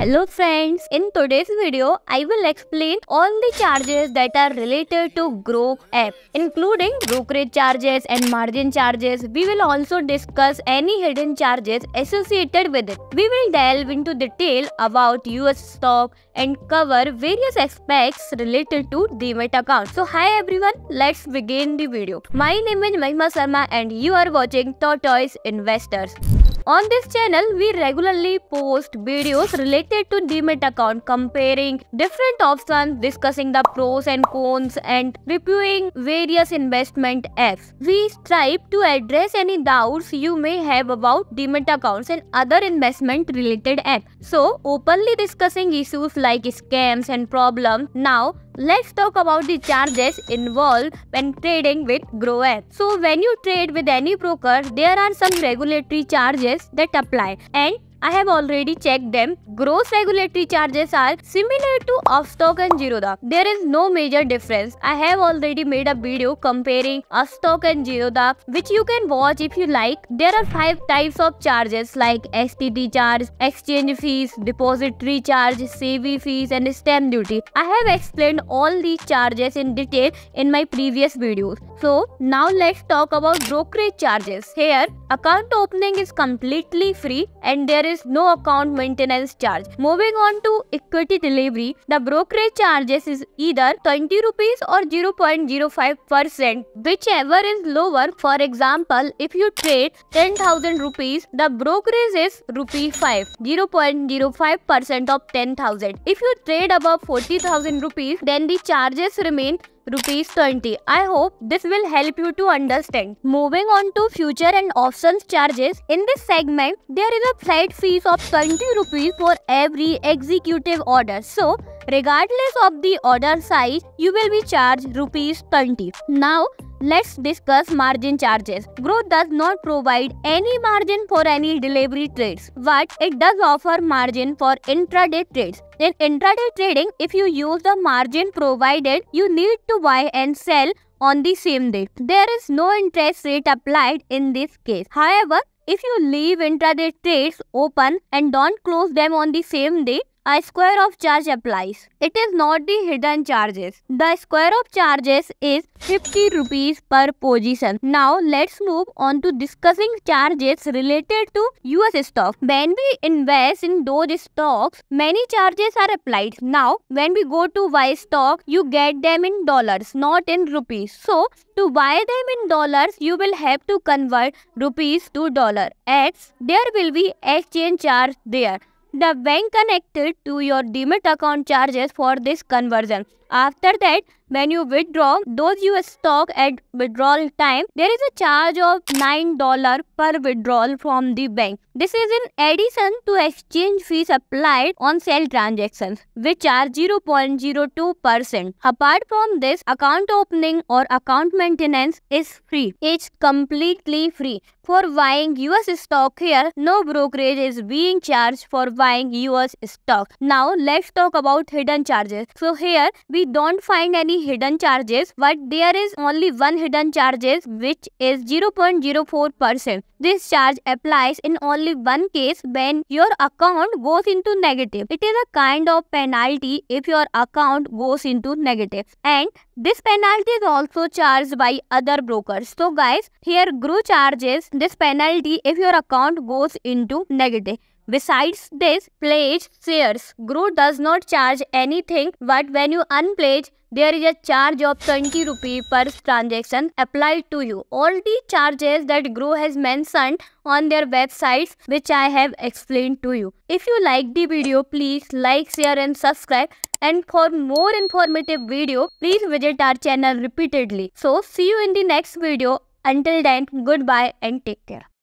Hello friends, in today's video, I will explain all the charges that are related to Grow app, including brokerage charges and margin charges. We will also discuss any hidden charges associated with it. We will delve into detail about US stock and cover various aspects related to Demat account. So hi everyone, let's begin the video. My name is Mahima Sharma and you are watching Tortoise Investors. On this channel, we regularly post videos related to Demat account comparing different options, discussing the pros and cons and reviewing various investment apps. We strive to address any doubts you may have about Demat accounts and other investment related apps. So, openly discussing issues like scams and problems. Now, Let's talk about the charges involved when trading with Grower. So when you trade with any broker, there are some regulatory charges that apply and I have already checked them. Gross regulatory charges are similar to Upstock and Zerodha. There is no major difference. I have already made a video comparing Upstock and Zerodha which you can watch if you like. There are 5 types of charges like STD charge, exchange fees, depository charge, CV fees and stamp duty. I have explained all these charges in detail in my previous videos. So now let's talk about brokerage charges. Here account opening is completely free and there is is no account maintenance charge. Moving on to equity delivery, the brokerage charges is either 20 rupees or 0.05%, whichever is lower. For example, if you trade 10,000 rupees, the brokerage is rupee 5, 0.05% of 10,000. If you trade above 40,000 rupees, then the charges remain rupees 20. I hope this will help you to understand. Moving on to future and options charges. In this segment, there is a flat fees of 20 rupees for every executive order. So, regardless of the order size, you will be charged rupees 20. Now, Let's discuss margin charges. Growth does not provide any margin for any delivery trades, but it does offer margin for intraday trades. In intraday trading, if you use the margin provided, you need to buy and sell on the same day. There is no interest rate applied in this case. However, if you leave intraday trades open and don't close them on the same day, a square of charge applies. It is not the hidden charges. The square of charges is 50 rupees per position. Now let's move on to discussing charges related to US stock. When we invest in those stocks, many charges are applied. Now when we go to buy stock, you get them in dollars, not in rupees. So to buy them in dollars, you will have to convert rupees to dollar. X there will be exchange charge there. The bank connected to your Demat account charges for this conversion. After that, when you withdraw those US stock at withdrawal time, there is a charge of $9 per withdrawal from the bank. This is in addition to exchange fees applied on sale transactions, which are 0.02%. Apart from this, account opening or account maintenance is free. It's completely free. For buying US stock here, no brokerage is being charged for buying US stock. Now, let's talk about hidden charges. So here, we don't find any hidden charges but there is only one hidden charges which is 0.04%. This charge applies in only one case when your account goes into negative. It is a kind of penalty if your account goes into negative and this penalty is also charged by other brokers. So guys here grew charges this penalty if your account goes into negative. Besides this, pledge shares. Guru does not charge anything, but when you unpledge, there is a charge of 20 rupee per transaction applied to you. All the charges that Grow has mentioned on their websites which I have explained to you. If you like the video, please like, share and subscribe. And for more informative video, please visit our channel repeatedly. So see you in the next video. Until then, goodbye and take care.